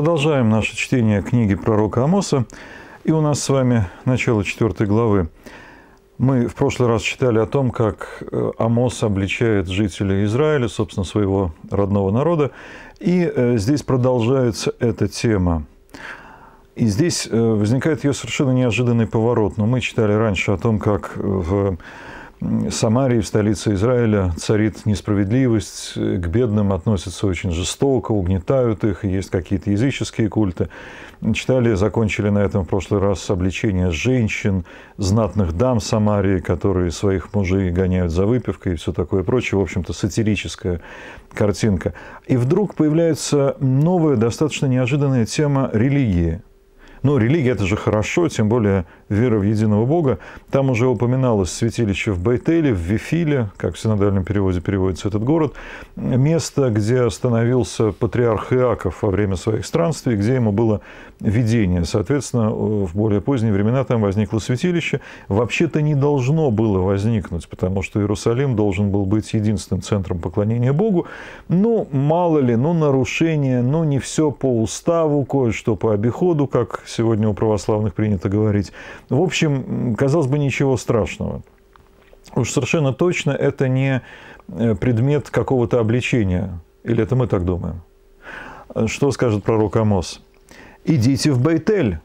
Продолжаем наше чтение книги пророка Амоса. И у нас с вами начало четвертой главы. Мы в прошлый раз читали о том, как э, Амос обличает жителей Израиля, собственно, своего родного народа. И э, здесь продолжается эта тема. И здесь э, возникает ее совершенно неожиданный поворот. Но мы читали раньше о том, как в Самарии, в столице Израиля, царит несправедливость, к бедным относятся очень жестоко, угнетают их, есть какие-то языческие культы. Читали, закончили на этом в прошлый раз обличение женщин, знатных дам Самарии, которые своих мужей гоняют за выпивкой и все такое прочее. В общем-то, сатирическая картинка. И вдруг появляется новая, достаточно неожиданная тема религии. Ну, религия – это же хорошо, тем более вера в единого Бога. Там уже упоминалось святилище в Бейтеле, в Вифиле, как в синодальном переводе переводится этот город, место, где остановился патриарх Иаков во время своих странствий, где ему было видение. Соответственно, э, в более поздние времена там возникло святилище. Вообще-то не должно было возникнуть, потому что Иерусалим должен был быть единственным центром поклонения Богу. Ну, мало ли, ну, нарушение, ну, не все по уставу, кое-что по обиходу, как сегодня у православных принято говорить. В общем, казалось бы, ничего страшного. Уж совершенно точно это не э, предмет какого-то обличения. Или это мы так думаем? Что скажет пророк Амос? «Идите в Байтель,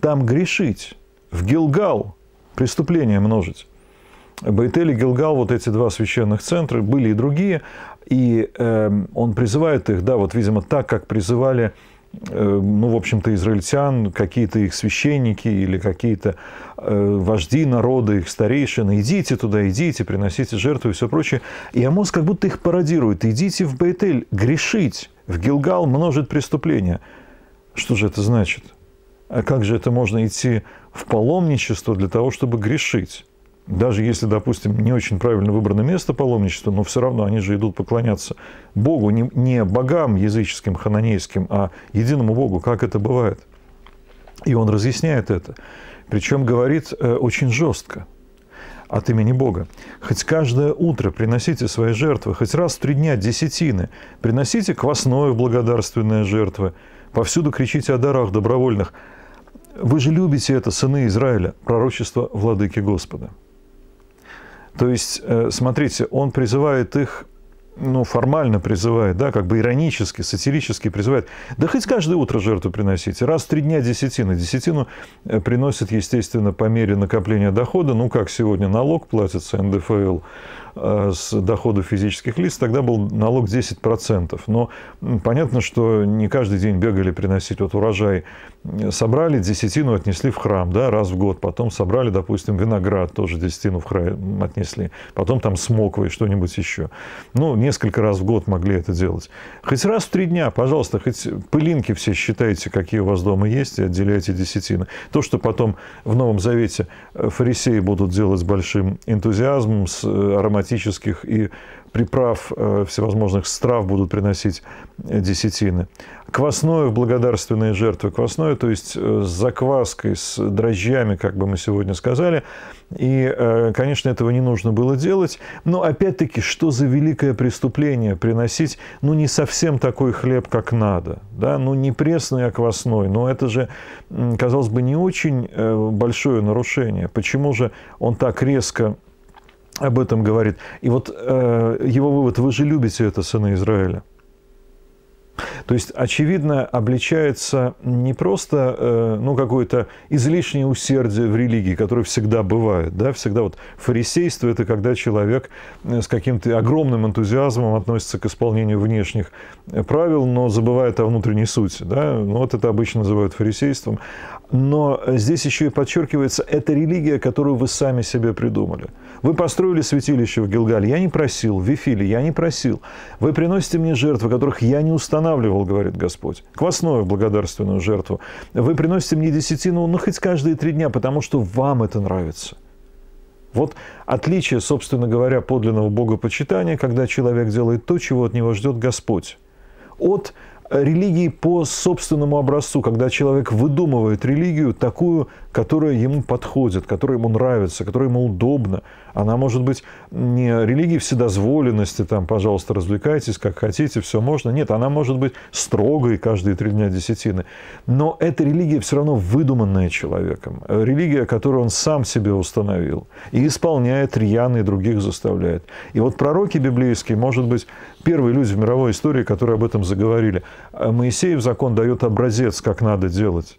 там грешить, в Гилгал, преступления множить». Байтель и Гилгал, вот эти два священных центра, были и другие, и э, он призывает их, да, вот, видимо, так, как призывали Э, ну, в общем-то, израильтян, какие-то их священники или какие-то э, вожди народа, их старейшины, идите туда, идите, приносите жертву и все прочее. И Амос как будто их пародирует. Идите в Бейтель, грешить, в Гилгал множит преступления. Что же это значит? А как же это можно идти в паломничество для того, чтобы грешить? даже если, допустим, не очень правильно выбрано место паломничества, но все равно они же идут поклоняться Богу, не, не богам языческим, хананейским, а единому Богу, как это бывает. И он разъясняет это. Причем говорит э, очень жестко от имени Бога. «Хоть каждое утро приносите свои жертвы, хоть раз в три дня десятины, приносите квасное в благодарственные жертвы, повсюду кричите о дарах добровольных. Вы же любите это, сыны Израиля, пророчество владыки Господа». То есть, э, смотрите, он призывает их ну, формально призывает, да, как бы иронически, сатирически призывает, да хоть каждое утро жертву приносите, раз в три дня десятина. Десятину э, приносят, естественно, по мере накопления дохода, ну, как сегодня налог платится, НДФЛ, Э, с дохода физических лиц, тогда был налог 10%. Но понятно, что не каждый день бегали приносить вот урожай. Собрали десятину, отнесли в храм, да, раз в год. Потом собрали, допустим, виноград, тоже десятину в храм отнесли. Потом там смоквы и что-нибудь еще. Ну, несколько раз в год могли это делать. Хоть раз в три дня, пожалуйста, хоть пылинки все считайте, какие у вас дома есть, и отделяйте десятины. То, что потом в Новом Завете э, фарисеи будут делать с большим энтузиазмом, с э, ароматизацией, ароматических и приправ э, всевозможных страв будут приносить э, десятины. Квасное в благодарственные жертвы. Квасное, то есть э, с закваской, с дрожжами, как бы мы сегодня сказали. И, конечно, этого не нужно было делать. Но, опять-таки, что за великое преступление приносить, ну, не совсем такой хлеб, как надо. Да? Ну, не пресный, а квасной. Но это же, казалось бы, не очень большое нарушение. Почему же он так резко об этом говорит. И вот э, его вывод, вы же любите это, сына Израиля. То есть, очевидно, обличается не просто э, ну, какое-то излишнее усердие в религии, которое всегда бывает. Да? Всегда вот фарисейство – это когда человек э, с каким-то огромным энтузиазмом относится к исполнению внешних э, правил, но забывает о внутренней сути. Да? Ну, вот это обычно называют фарисейством. Но здесь еще и подчеркивается, это религия, которую вы сами себе придумали. Вы построили святилище в Гилгале, я не просил, в Вифиле, я не просил. Вы приносите мне жертвы, которых я не устанавливал сделал, говорит Господь, квасное в благодарственную жертву. Вы приносите мне десятину, ну, хоть каждые три дня, потому что вам это нравится. Вот отличие, собственно говоря, подлинного богопочитания, когда человек делает то, чего от него ждет Господь, от религии по собственному образцу, когда человек выдумывает религию такую, которая ему подходит, которая ему нравится, которая ему удобна. Она может быть не религией вседозволенности, там, пожалуйста, развлекайтесь, как хотите, все можно. Нет, она может быть строгой каждые три дня десятины. Но эта религия все равно выдуманная человеком. Религия, которую он сам себе установил. И исполняет рьяно, и других заставляет. И вот пророки библейские, может быть, первые люди в мировой истории, которые об этом заговорили. Э, Моисеев закон дает образец, как надо делать.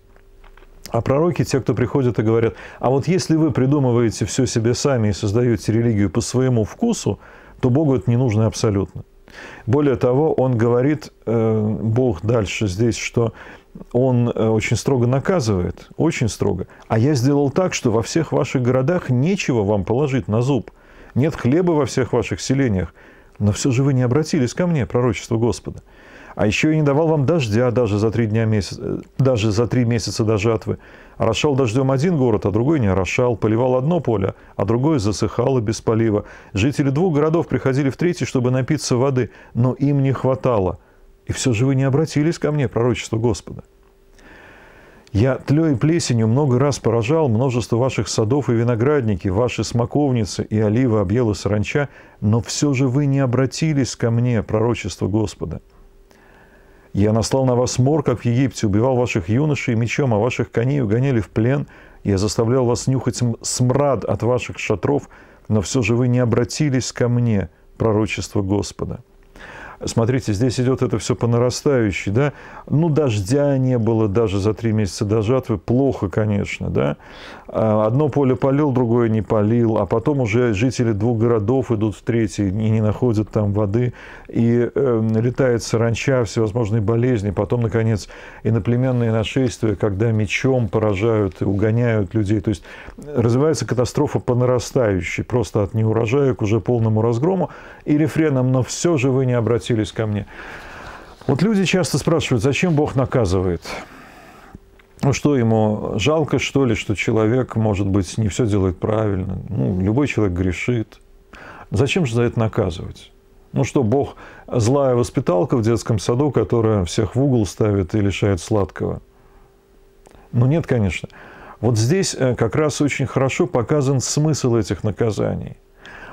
А пророки, те, кто приходят и говорят, а вот если вы придумываете все себе сами и создаете религию по своему вкусу, то Богу это не нужно абсолютно. Более того, он говорит, э, Бог дальше здесь, что он э, очень строго наказывает, очень строго. А я сделал так, что во всех ваших городах нечего вам положить на зуб. Нет хлеба во всех ваших селениях но все же вы не обратились ко мне, пророчество Господа. А еще я не давал вам дождя даже за три, дня месяц, э, даже за три месяца до жатвы. Орошал дождем один город, а другой не орошал. Поливал одно поле, а другое засыхало без полива. Жители двух городов приходили в третий, чтобы напиться воды, но им не хватало. И все же вы не обратились ко мне, пророчество Господа. Я тлей и плесенью много раз поражал множество ваших садов и виноградники, ваши смоковницы и олива объела саранча, но все же вы не обратились ко мне, пророчество Господа. Я наслал на вас мор, как в Египте, убивал ваших юношей мечом, а ваших коней угоняли в плен. Я заставлял вас нюхать смрад от ваших шатров, но все же вы не обратились ко мне, пророчество Господа смотрите, здесь идет это все по нарастающей, да, ну, дождя не было даже за три месяца до жатвы, плохо, конечно, да, а, одно поле полил, другое не полил, а потом уже жители двух городов идут в третий и не находят там воды, и э, летает саранча, всевозможные болезни, потом, наконец, иноплеменные нашествия, когда мечом поражают и угоняют людей, то есть э, развивается катастрофа по нарастающей, просто от неурожая к уже полному разгрому, и рефреном «но все же вы не обратили относились ко мне. Вот люди часто спрашивают, зачем Бог наказывает? Ну что ему, жалко что ли, что человек, может быть, не все делает правильно? Ну, любой человек грешит. Зачем же за это наказывать? Ну что, Бог злая воспиталка в детском саду, которая всех в угол ставит и лишает сладкого? Ну нет, конечно. Вот здесь э, как раз очень хорошо показан смысл этих наказаний.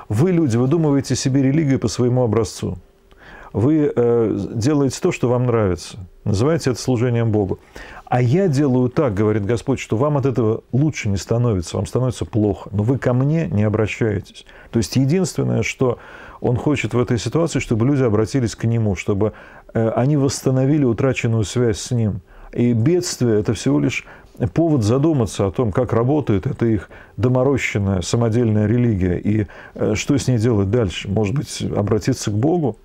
Вы, люди, выдумываете себе религию по своему образцу – вы э, делаете то, что вам нравится. Называете это служением Богу. А я делаю так, говорит Господь, что вам от этого лучше не становится, вам становится плохо, но вы ко мне не обращаетесь. То есть единственное, что Он хочет в этой ситуации, чтобы люди обратились к Нему, чтобы э, они восстановили утраченную связь с Ним. И бедствие – это всего лишь повод задуматься о том, как работает эта их доморощенная самодельная религия и э, что с ней делать дальше. Может быть, обратиться к Богу?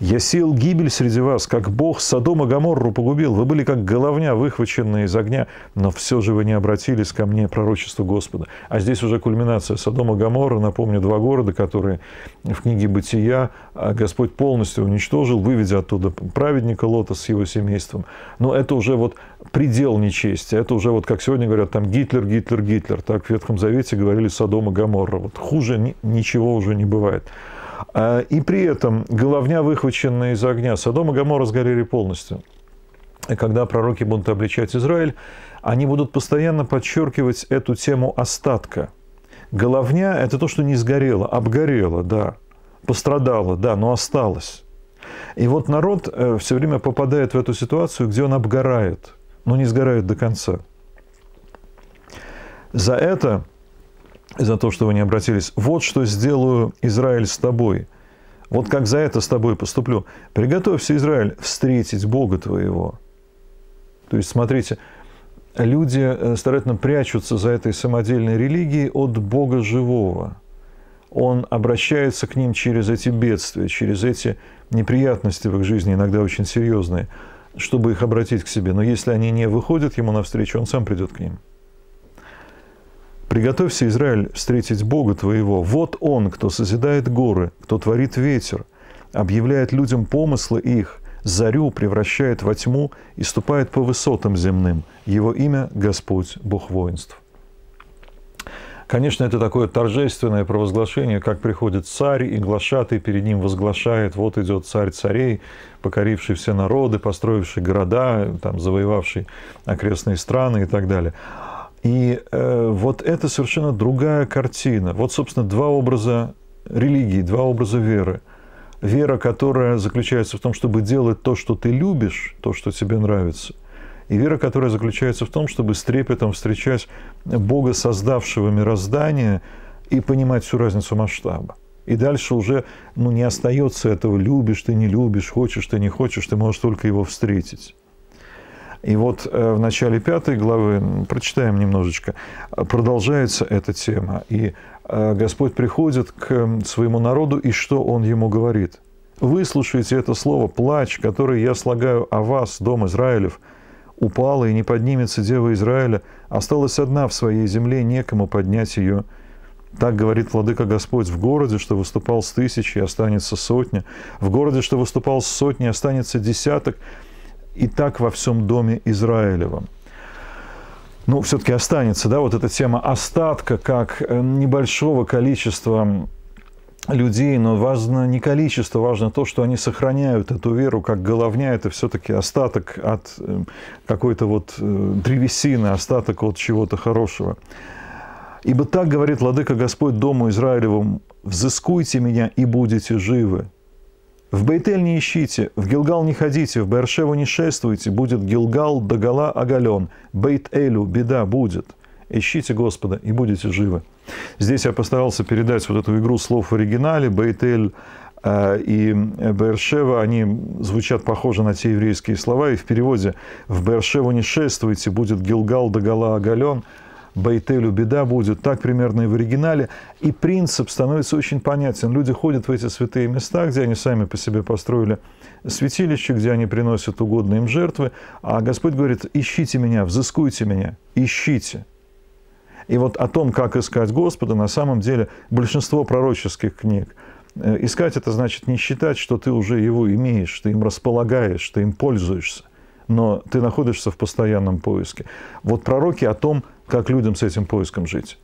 Я сел гибель среди вас, как Бог Содома Гаморру погубил. Вы были как головня, выхваченные из огня, но все же вы не обратились ко мне, пророчеству Господа. А здесь уже кульминация Содома Гаморра, напомню, два города, которые в книге «Бытия» а, Господь полностью уничтожил, выведя оттуда праведника Лота с его семейством. Но это уже вот предел нечести. Это уже вот как сегодня говорят, там Гитлер, Гитлер, Гитлер. Так в Ветхом Завете говорили Содома Гаморра. Вот хуже ничего уже не бывает. А, и при этом головня выхваченная из огня. Содом и Гамора сгорели полностью. И когда пророки будут обличать Израиль, они будут постоянно подчеркивать эту тему остатка. Головня – это то, что не сгорело, обгорело, да, пострадало, да, но осталось. И вот народ э, все время попадает в эту ситуацию, где он обгорает, но не сгорает до конца. За это за то, что вы не обратились. Вот что сделаю, Израиль, с тобой. Вот как за это с тобой поступлю. Приготовься, Израиль, встретить Бога твоего. То есть, смотрите, люди э, старательно прячутся за этой самодельной религией от Бога живого. Он обращается к ним через эти бедствия, через эти неприятности в их жизни, иногда очень серьезные, чтобы их обратить к себе. Но если они не выходят ему навстречу, он сам придет к ним. Приготовься, Израиль, встретить Бога твоего. Вот Он, кто созидает горы, кто творит ветер, объявляет людям помыслы их, зарю превращает во тьму и ступает по высотам земным. Его имя – Господь, Бог воинств. Конечно, это такое торжественное провозглашение, как приходит царь, и глашатый перед ним возглашает, вот идет царь царей, покоривший все народы, построивший города, там, завоевавший окрестные страны и так далее. И э, вот это совершенно другая картина. Вот, собственно, два образа религии, два образа веры. Вера, которая заключается в том, чтобы делать то, что ты любишь, то, что тебе нравится. И вера, которая заключается в том, чтобы с трепетом встречать Бога, создавшего мироздание, и понимать всю разницу масштаба. И дальше уже ну, не остается этого «любишь ты, не любишь, хочешь ты, не хочешь», ты можешь только его встретить. И вот э, в начале пятой главы, прочитаем немножечко, э, продолжается эта тема. И э, Господь приходит к своему народу, и что Он ему говорит? «Выслушайте это слово, плач, который я слагаю о вас, дом Израилев, упала и не поднимется дева Израиля, осталась одна в своей земле, некому поднять ее». Так говорит Владыка Господь, в городе, что выступал с тысячи, останется сотня, в городе, что выступал с сотни, останется десяток, и так во всем доме Израилевом. Ну, все-таки останется, да, вот эта тема остатка как э, небольшого количества людей, но важно не количество, важно то, что они сохраняют эту веру, как головня, это все-таки остаток от э, какой-то вот э, древесины, остаток от чего-то хорошего. «Ибо так говорит Ладыка Господь Дому Израилевому, взыскуйте меня и будете живы, в Бейтель не ищите, в Гилгал не ходите, в Бершеву не шествуйте, будет Гилгал догола оголен, Бейт-Элю беда будет. Ищите Господа и будете живы. Здесь я постарался передать вот эту игру слов в оригинале. Бейтель э, и Бершева, они звучат похоже на те еврейские слова, и в переводе «в Бершеву не шествуйте, будет Гилгал догола оголен», Байтелю беда будет, так примерно и в оригинале. И принцип становится очень понятен. Люди ходят в эти святые места, где они сами по себе построили святилище, где они приносят угодные им жертвы, а Господь говорит, ищите меня, взыскуйте меня, ищите. И вот о том, как искать Господа, на самом деле большинство пророческих книг. Э, искать это значит не считать, что ты уже его имеешь, ты им располагаешь, ты им пользуешься, но ты находишься в постоянном поиске. Вот пророки о том, как людям с этим поиском жить.